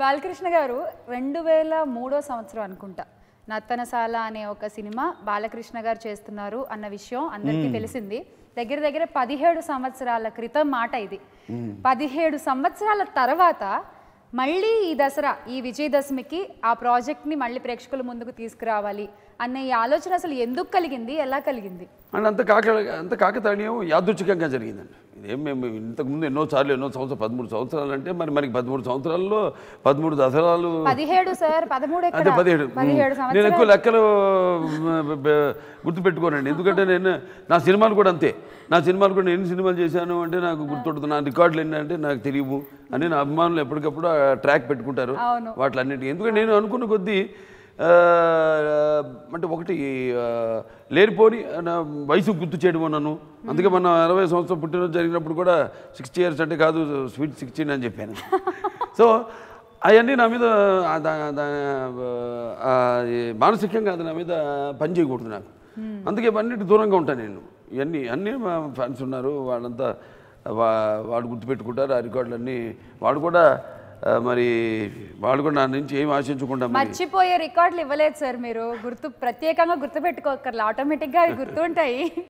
బాలకృష్ణ గారు రెండు వేల మూడో సంవత్సరం అనుకుంటా నత్తనశాల అనే ఒక సినిమా బాలకృష్ణ గారు చేస్తున్నారు అన్న విషయం అందరికీ తెలిసింది దగ్గర దగ్గర పదిహేడు సంవత్సరాల క్రితం మాట ఇది పదిహేడు సంవత్సరాల తర్వాత మళ్ళీ ఈ దసరా ఈ విజయదశమికి ఆ ప్రాజెక్ట్ని మళ్ళీ ప్రేక్షకుల ముందుకు తీసుకురావాలి అనే ఈ ఆలోచన అసలు ఎందుకు కలిగింది ఎలా కలిగింది అండ్ అంత కాక అంత కాకతాళీయం యాదృచ్ఛికంగా జరిగిందండి ఇదేం మేము ఇంతకుముందు ఎన్నో సార్లు ఎన్నో సంవత్సరాలు పదమూడు సంవత్సరాలు అంటే మరి మనకి పదమూడు సంవత్సరాల్లో పదమూడు దసరాలు పదిహేడు సార్ పదమూడు అంటే పదిహేడు నేను ఎక్కువ లెక్కలు గుర్తుపెట్టుకోనండి ఎందుకంటే నేను నా సినిమాలు కూడా అంతే నా సినిమాలు కూడా ఎన్ని సినిమాలు చేశాను అంటే నాకు గుర్తుంటుంది నా రికార్డులు ఎన్ని అంటే నాకు తెలియవు అని నా అభిమానులు ఎప్పటికప్పుడు ట్రాక్ పెట్టుకుంటారు వాటిలన్నిటికీ ఎందుకంటే నేను అనుకున్న కొద్దీ అంటే ఒకటి లేనిపోని వయసు గుర్తు చేయడం అన్నాను అందుకే మన అరవై సంవత్సరం పుట్టినరోజు జరిగినప్పుడు కూడా సిక్స్టీ ఇయర్స్ అంటే కాదు స్వీట్ సిక్స్టీన్ అని చెప్పాను సో అవన్నీ నా మీద మానసికంగా అది నా మీద పని చేయకూడదు నాకు అందుకే అన్నిటి దూరంగా ఉంటాను నేను ఇవన్నీ అన్నీ మా ఫ్యాన్స్ ఉన్నారు వాళ్ళంతా వాడు గుర్తుపెట్టుకుంటారు ఆ రికార్డులన్నీ వాడు కూడా మరి వాళ్ళు కూడా నా నుంచి ఏం ఆశించకుండా మర్చిపోయే రికార్డులు ఇవ్వలేదు సార్ మీరు గుర్తు ప్రత్యేకంగా గుర్తుపెట్టుకోకర్లా ఆటోమేటిక్గా అవి గుర్తుంటాయి